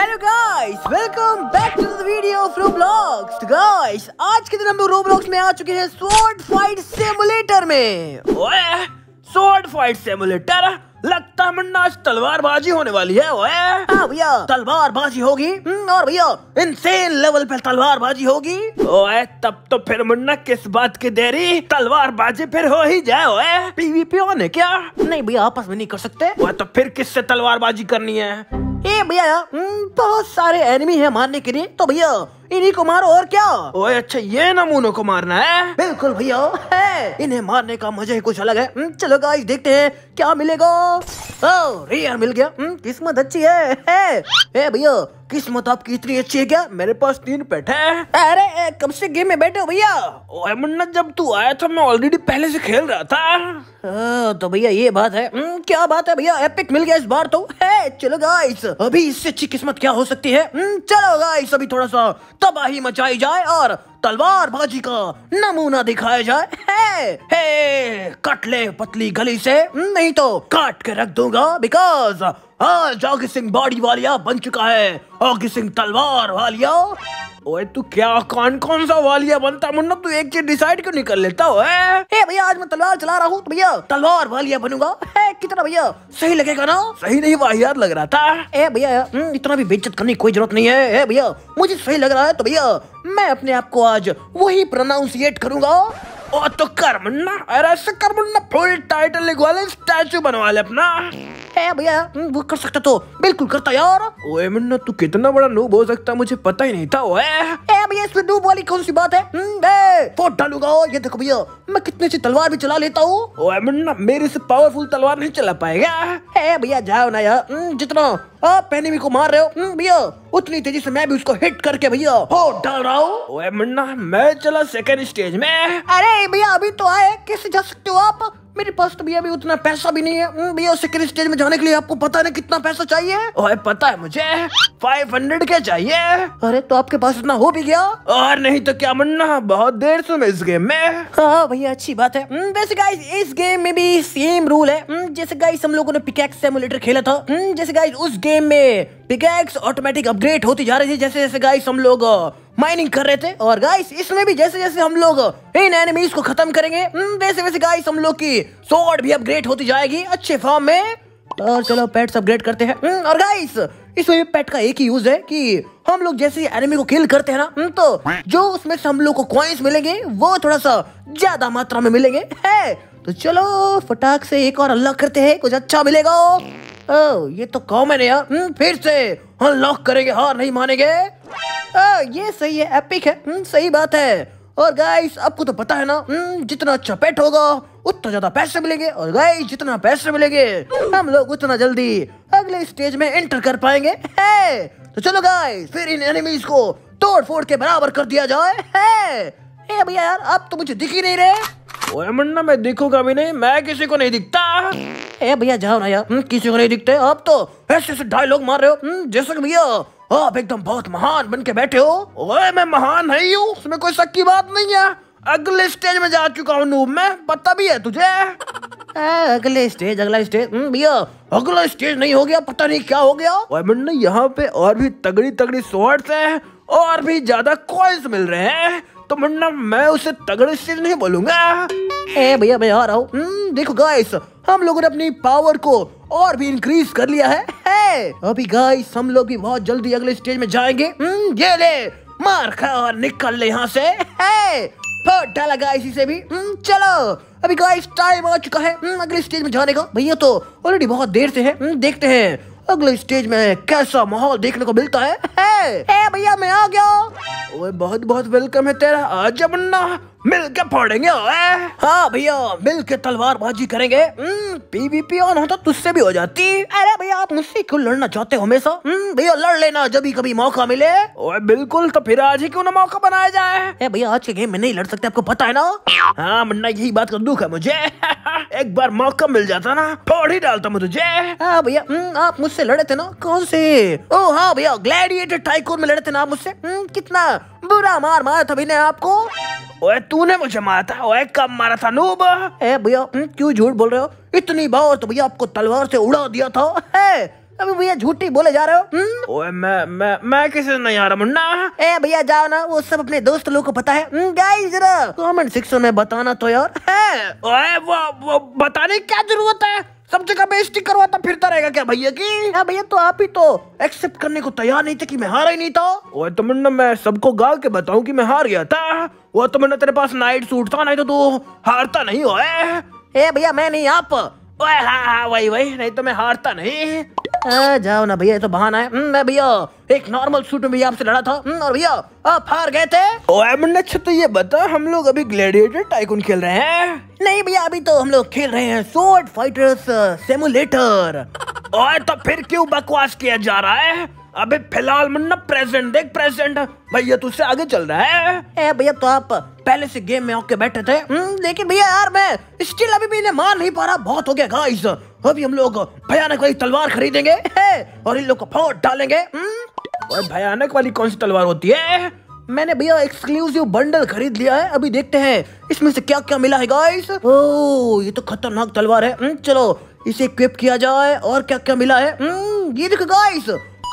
Hello guys welcome back to the video from blogs guys आज के दिन हम लोग रोब्लॉक्स में आ चुके हैं स्वॉर्ड फाइट सिमुलेटर में ओए स्वॉर्ड फाइट सिमुलेटर लगता है मुन्ना आज तलवारबाजी होने वाली है ओए हां भैया तलवारबाजी होगी हम्म, और भैया इनसेन लेवल पे तलवारबाजी होगी ओए तब तो फिर मुन्ना किस बात की देरी तलवारबाजी फिर हो ही जाए ओए पीवीपी ऑन है क्या नहीं भैया आपस में नहीं कर सकते ओए तो फिर किससे तलवारबाजी करनी है ए भैया बहुत सारे एनिमी है मारने के लिए तो भैया इन्हीं को मारो और क्या ओए अच्छा ये नमूनों को मारना है बिल्कुल भैया है इन्हें मारने का मजा ही कुछ अलग है चलो गाइस देखते हैं क्या मिलेगा ओ रियर मिल गया किस्मत अच्छी है, है। ए भैया किस्मत आपकी इतनी अच्छी है क्या मेरे पास तीन पेट है अरे कब से गेम में बैठे हो भैया ओए मुन्ना जब तू आया था मैं ऑलरेडी पहले से खेल रहा था हाँ, तो भैया ये बात है हम्म, क्या बात है भैया एपिक मिल गया इस बार तो है चलो गाइस अभी इससे अच्छी किस्मत क्या हो सकती है हम्म, चलो गाइस अभी थोड़ा सा तबाही मचाई जाए और तलवार बाजी का नमूना दिखाया जाए हे हे कटले पतली गली से नहीं तो काट के रख दूंगा बिकॉज आज ऑगी सिंह बॉडी वालिया बन चुका है ऑगी सिंह तलवार वालिया ओए तू क्या कौन कौन सा वालिया बनता मुन्ना तू एक चीज डिसाइड क्यों नहीं कर लेता है भैया आज मैं तलवार चला रहा हूँ तो भैया तलवार वालिया बनूंगा कितना भैया सही लगेगा ना सही नहीं वाह यार लग रहा था ए भैया हम्म, इतना भी बेचत करने की कोई जरूरत नहीं है भैया मुझे सही लग रहा है तो भैया मैं अपने आप को आज वही प्रोनाउंसिएट करूंगा ओ तो कर अरे ऐसे कर फुल टाइटल लिखवा ले स्टैचू बनवा ले अपना है भैया हम्म, वो कर सकता तो बिल्कुल करता यार ओए मुन्ना तू कितना बड़ा नूब हो सकता मुझे पता ही नहीं था ओए ए भैया इसमें नूब वाली कौन सी बात है हम्म, फोड़ डालूंगा ये देखो भैया मैं कितने से तलवार भी चला लेता हूँ ओए मुन्ना मेरे से पावरफुल तलवार नहीं चला पाएगा ए भैया जाओ ना यार हम्म, जितना आप एनिमी को मार रहे हो भैया उतनी तेजी से मैं भी उसको हिट करके भैया हो डाल रहा हूँ ओए मुन्ना मैं चला सेकंड स्टेज में अरे भैया अभी तो आए कैसे जा सकते हो आप मेरे पास तो भैया भी उतना पैसा भी नहीं है हम्म, भैया सेकंड स्टेज में जाने के लिए आपको पता है कितना पैसा चाहिए ओए पता है मुझे फाइव हंड्रेड के चाहिए अरे तो आपके पास इतना हो भी गया और नहीं तो क्या मुन्ना बहुत देर से मैं इस गेम में हाँ भैया अच्छी बात है हम्म, वैसे गाइस इस गेम में भी सेम रूल है हम्म, जैसे गाइस हम लोगों ने पिकेक्स सेमुलेटर खेला था जैसे गाइज उस गेम में पिकेक्स ऑटोमेटिक अपग्रेड होती जा रही थी जैसे जैसे गाइस हम लोग माइनिंग कर रहे थे और गाइस इसमें भी जैसे जैसे हम लोग इन एनिमीज को खत्म करेंगे हम्म, वैसे वैसे गाइस हम लोग की सोड भी अपग्रेड होती जाएगी अच्छे फॉर्म में और चलो पेट्स अपग्रेड करते हैं हम्म, और गाइस इसमें पेट का एक ही यूज है कि हम लोग जैसे एनिमी को किल करते हैं ना हम्म, तो जो उसमें से हम लोग को क्वाइंस मिलेंगे वो थोड़ा सा ज्यादा मात्रा में मिलेंगे है तो चलो फटाक से एक और अनलॉक करते हैं कुछ अच्छा मिलेगा ओ, ये तो कॉमन है यार फिर से अनलॉक करेंगे हार नहीं मानेंगे ये सही है एपिक है हम्म, सही बात है और गाइस आपको तो पता है ना हम्म, जितना अच्छा पेट होगा उतना ज्यादा पैसे मिलेंगे और गाइस जितना पैसे मिलेंगे हम लोग उतना जल्दी अगले स्टेज में एंटर कर पाएंगे है तो चलो गाइस फिर इन एनिमीज को तोड़ फोड़ के बराबर कर दिया जाए है ए भैया यार आप तो मुझे दिख ही नहीं रहे ओए मुन्ना मैं दिखूंगा भी नहीं मैं किसी को नहीं दिखता ए भैया जाओ ना यार हम्म, किसी को नहीं दिखते आप तो ऐसे ऐसे डायलॉग मार रहे हो हम्म, जैसे कि भैया आप एकदम बहुत महान बन के बैठे हो ओए मैं महान है ही हूँ उसमें कोई शक की बात नहीं है अगले स्टेज में जा चुका हूँ नूब में पता भी है तुझे अगले स्टेज अगला स्टेज हम्म, भैया अगला स्टेज नहीं हो गया पता नहीं क्या हो गया ओए मुन्ना यहाँ पे और भी तगड़ी तगड़ी शॉर्ट्स हैं और भी ज्यादा कॉइल्स मिल रहे हैं तो वरना मैं उसे तगड़े से नहीं बोलूंगा ए भैया मैं आ रहा हूँ हम्म, देखो गाइस हम लोगों ने अपनी पावर को और भी इंक्रीज कर लिया है, अभी गाइस हम लोग भी बहुत जल्दी अगले स्टेज में जाएंगे हम्म, ये ले मार खा और निकल ले यहाँ से है फोड़ डाला गाइस इसे भी हम्म, चलो अभी गाइस टाइम आ चुका है अगले स्टेज में जाने का भैया तो ऑलरेडी बहुत देर से है देखते हैं अगले स्टेज में कैसा माहौल देखने को मिलता है, हे हे भैया मैं आ गया ओए बहुत बहुत वेलकम है तेरा आज ना मिलके पड़ेंगे ओए हाँ भैया मिलके के तलवार बाजी करेंगे हम्म। पीवीपी ऑन हो तो तुझसे भी हो जाती अरे भैया आप मुझसे क्यों लड़ना चाहते हो हमेशा हम्म, भैया लड़ लेना जब भी कभी मौका मिले ओए बिल्कुल तो फिर आज ही क्यों ना मौका बनाया जाए ए भैया आज के गेम में नहीं लड़ सकते आपको पता है ना हाँ मुन्ना यही बात का दुख है मुझे एक बार मौका मिल जाता ना फोड़ ही डालता मैं तुझे हाँ भैया हम्म, आप मुझसे लड़े थे ना कौन से ओ हाँ भैया ग्लैडिएटर टाइकोर में लड़े थे ना आप मुझसे कितना बुरा मार मारा था भैया आपको ओए तूने मुझे मारा था ओए कब मारा था नूब ए भैया हम्म, क्यों झूठ बोल रहे हो इतनी बार तो भैया आपको तलवार से उड़ा दिया था है अभी भैया झूठी बोले जा रहे हो हम्म? ओए मैं मैं मैं किसी से नहीं आ रहा मुन्ना ए भैया जाओ ना वो सब अपने दोस्त लोगों को पता है गाइस हम्म, जरा कमेंट सेक्शन में बताना तो यार है ओए वो, वो बताने की क्या जरूरत है सब जगह बेइज्जती करवाता फिरता रहेगा क्या भैया की हाँ भैया तो आप ही तो एक्सेप्ट करने को तैयार नहीं थे कि मैं हारा ही नहीं था ओए तो मुन्ना मैं सबको गा के बताऊं कि मैं हार गया था वो तो मैंने तेरे पास नाइट सूट था नहीं तो तू हारता नहीं हो भैया मैं नहीं आप ओए हाँ हाँ वही वही नहीं तो मैं हारता नहीं जाओ ना भैया तो बहाना है हम्म, मैं भैया एक नॉर्मल सूट में भैया आपसे लड़ा था हम्म, और भैया आप हार गए थे ओए अच्छा तो ये बता हम लोग अभी ग्लेडिएटर टाइकून खेल रहे हैं नहीं भैया अभी तो हम लोग खेल रहे हैं सोट फाइटर्स सेमुलेटर और तो फिर क्यों बकवास किया जा रहा है अबे फिलहाल मुन्ना प्रेजेंट देख प्रेजेंट भैया तुझसे आगे चल रहा है ए भैया तो आप पहले से गेम में होके बैठे थे हम्म, लेकिन भैया यार मैं स्टिल अभी भी इन्हें मार नहीं पा रहा बहुत हो गया गाइस अभी हम लोग भयानक वाली तलवार खरीदेंगे और इन लोग को फोड़ डालेंगे हम्म। और भयानक वाली कौन सी तलवार होती है मैंने भैया एक्सक्लूसिव बंडल खरीद लिया है अभी देखते हैं इसमें से क्या क्या मिला है गाइस ओ ये तो खतरनाक तलवार है हम्म, चलो इसे इक्विप किया जाए और क्या क्या मिला है ये देखो गाइस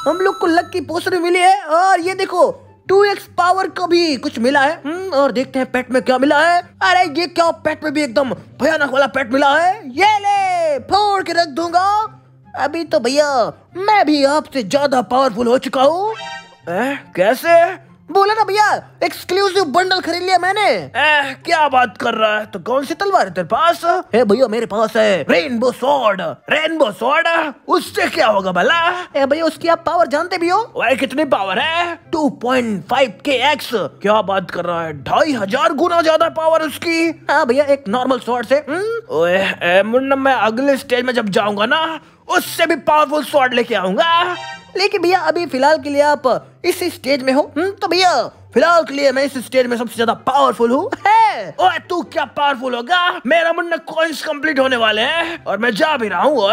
हम लोग को लक की पोस्टर मिली है और ये देखो टू एक्स पावर का भी कुछ मिला है हम्म, और देखते हैं पेट में क्या मिला है अरे ये क्या पेट में भी एकदम भयानक वाला पेट मिला है ये ले फोड़ के रख दूंगा अभी तो भैया मैं भी आपसे ज्यादा पावरफुल हो चुका हूँ कैसे बोला ना भैया एक्सक्लूसिव बंडल खरीद लिया मैंने ए, क्या बात कर रहा है तो कौन सी तलवार है तेरे पास है भैया मेरे पास है रेनबो स्वॉर्ड रेनबो स्वॉर्ड उससे क्या होगा भला ए भैया उसकी आप पावर जानते भी हो वह कितनी पावर है 2.5 के एक्स क्या बात कर रहा है ढाई हजार गुना ज्यादा पावर उसकी हाँ भैया एक नॉर्मल स्वॉर्ड से हम्म? मुन्ना मैं अगले स्टेज में जब जाऊंगा ना उससे भी पावरफुल स्वॉर्ड लेके आऊंगा लेकिन भैया अभी फिलहाल के लिए आप इस स्टेज में हो हम्म? तो भैया फिलहाल के लिए मैं इस स्टेज में सबसे ज्यादा पावरफुल हूँ ओए तू क्या पावरफुल होगा मेरा मुन्ना कॉइंस कंप्लीट होने वाले हैं और मैं जा भी रहा हूँ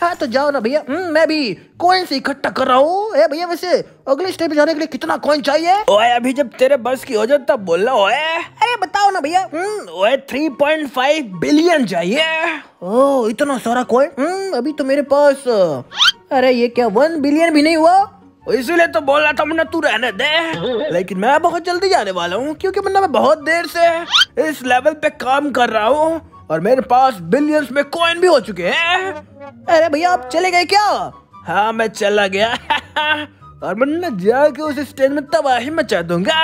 हाँ तो जाओ ना भैया हम्म, मैं भी कॉइन्स इकट्ठा कर रहा हूँ भैया वैसे अगले स्टेप जाने के लिए कितना कॉइन चाहिए ओए अभी जब तेरे बस की हो जाए तब बोल रहा ओए अरे बताओ ना भैया हम्म, ओए 3.5 बिलियन चाहिए ओ इतना सारा कॉइन अभी तो मेरे पास अरे ये क्या वन बिलियन भी नहीं हुआ इसीलिए तो बोला था मुन्ना तू रहने दे लेकिन मैं बहुत जल्दी जाने वाला हूँ क्योंकि मुन्ना मैं बहुत देर से इस लेवल पे काम कर रहा हूँ और मेरे पास बिलियंस में कॉइन भी हो चुके हैं अरे भैया आप चले गए क्या हाँ मैं चला गया और मुन्ना जाके उस स्टेज में तबाही मचा दूंगा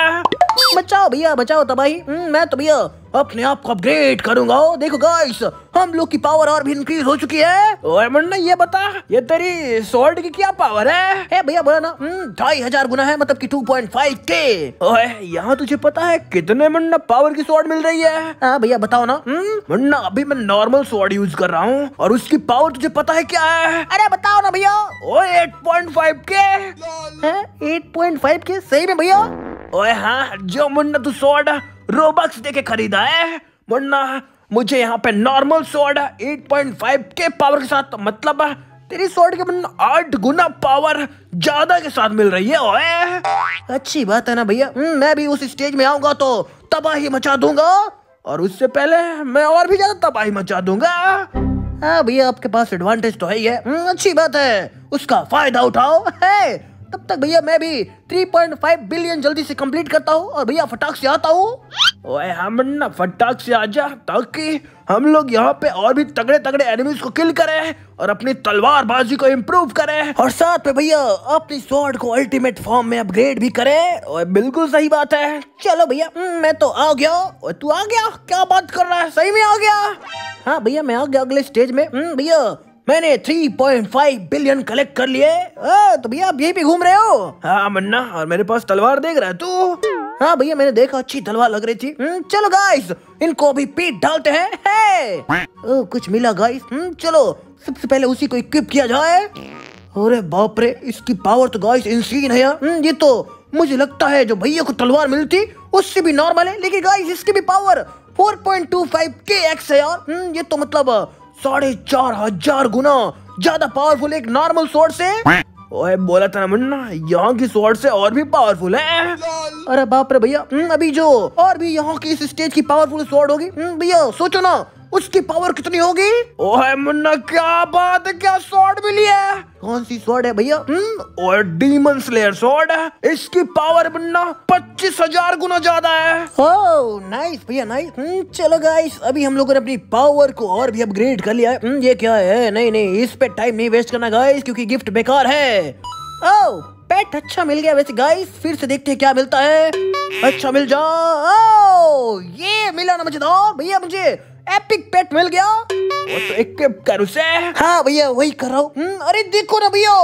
बचाओ भैया बचाओ तबाही हम्म, मैं तो भैया अपने आप को अपग्रेड करूंगा देखो गाइस हम लोग की पावर और भी इंक्रीज हो चुकी है मुन्ना ये बता ये तेरी सोल्ड की क्या पावर है भैया बोला ना हम्म, ढाई हजार गुना है मतलब कि 2.5 के ओए यहाँ तुझे पता है कितने मुन्ना पावर की सोल्ड मिल रही है भैया बताओ ना हम्म, मुन्ना अभी मैं नॉर्मल सोल्ड यूज कर रहा हूँ और उसकी पावर तुझे पता है क्या है अरे बताओ ना भैया एट पॉइंट फाइव के एट पॉइंट फाइव के सही में भैया ओए हाँ जो मुन्ना तू सोड रोबक्स देके खरीदा है मुन्ना मुझे यहाँ पे नॉर्मल सोड 8.5 के पावर के साथ मतलब तेरी सोड के मुन्ना आठ गुना पावर ज्यादा के साथ मिल रही है ओए अच्छी बात है ना भैया हम्म, मैं भी उस स्टेज में आऊंगा तो तबाही मचा दूंगा और उससे पहले मैं और भी ज्यादा तबाही मचा दूंगा हाँ भैया आपके पास एडवांटेज तो है ही है हम्म, अच्छी बात है उसका फायदा उठाओ है तब तक भैया मैं भी 3.5 बिलियन जल्दी से कंप्लीट करता हूँ और भैया फटाक से आता हूँ फटाक से आ जा ताकि हम लोग यहाँ पे और भी तगड़े तगड़े एनिमीज को किल करें और अपनी तलवारबाजी को इम्प्रूव करें और साथ में भैया अपनी स्वॉर्ड को अल्टीमेट फॉर्म में अपग्रेड भी करें और बिल्कुल सही बात है चलो भैया हम्म, मैं तो आ गया और तू आ गया क्या बात कर रहा है सही में आ गया हाँ भैया मैं आ गया अगले स्टेज में हम्म, भैया मैंने 3.5 बिलियन कलेक्ट कर लिए हाँ, तो भैया आप यही पे घूम रहे हो हाँ मन्ना और मेरे पास तलवार देख रहा है तू हाँ भैया मैंने देखा अच्छी तलवार लग रही थी हम्म, चलो गाइस इनको अभी पीट डालते हैं है। ओ, कुछ मिला गाइस हम्म, चलो सबसे पहले उसी को इक्विप किया जाए अरे बाप रे इसकी पावर तो गाइस इंसीन है यार हम्म, ये तो मुझे लगता है जो भैया को तलवार मिलती उससे भी नॉर्मल है लेकिन गाइस इसकी भी पावर 4.25 के एक्स है यार ये तो मतलब साढ़े चार हजार गुना ज्यादा पावरफुल एक नॉर्मल सोर्ड से ओए बोला था ना मुन्ना यहाँ की सोर्ड से और भी पावरफुल है अरे बाप रे भैया हम्म, अभी जो और भी यहाँ की इस स्टेज की पावरफुल सोर्ड होगी हम्म, भैया सोचो ना उसकी पावर कितनी होगी ओए मुन्ना क्या बात है क्या स्वॉर्ड मिली है कौन सी स्वॉर्ड है भैया और डीमन स्लेयर स्वॉर्ड है इसकी पावर मुन्ना पच्चीस हजार गुना ज्यादा है नाइस भैया नाइस हम्म, चलो गाइस अभी हम लोगों ने अपनी पावर को और भी अपग्रेड कर लिया है हम्म, ये क्या है नहीं नहीं इस पे टाइम नहीं वेस्ट करना गाइस क्योंकि गिफ्ट बेकार है ओ पेट अच्छा मिल गया वैसे गाइस फिर से देखते हैं क्या मिलता है अच्छा मिल जाओ ये मिला ना मजेदार भैया मुझे एपिक पेट मिल गया तो एक हाँ भैया वही कर रहा हूँ हम्म, अरे देखो ना भैया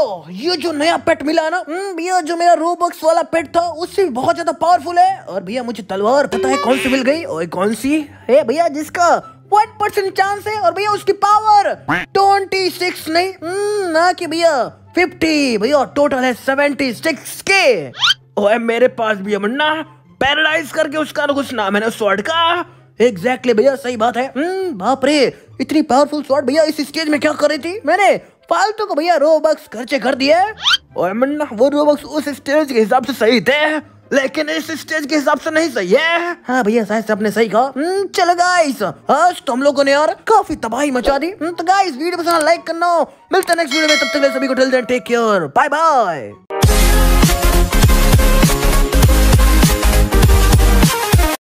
ये जो नया पेट मिला ना हम्म, भैया जो मेरा रोबक्स वाला पेट था उससे भी बहुत ज्यादा पावरफुल है और भैया मुझे तलवार पता है कौन सी मिल गई और कौन सी है भैया जिसका वन परसेंट चांस है और भैया उसकी पावर ट्वेंटी सिक्स नहीं हम्म, ना कि भैया फिफ्टी भैया टोटल है सेवेंटी सिक्स के ओए मेरे पास भी है मुन्ना पैरालाइज करके उसका कुछ नाम है ना स्वॉर्ड का एग्जैक्टली भैया सही बात है हम्म, बाप रे इतनी पावरफुल शॉट भैया इस स्टेज में क्या कर रही थी मैंने फालतू को भैया रोबक्स खर्चे कर दिए और मन्ना वो रोबक्स उस स्टेज के हिसाब से सही थे लेकिन इस स्टेज के हिसाब से नहीं सही है हाँ भैया शायद आपने सही कहा हम्म, चलो गाइस आज तुम तो लोगों ने यार काफी तबाही मचा दी हम्म, तो गाइस वीडियो पसंद लाइक करना मिलते हैं नेक्स्ट वीडियो में तब तक सभी को टेक केयर बाय बाय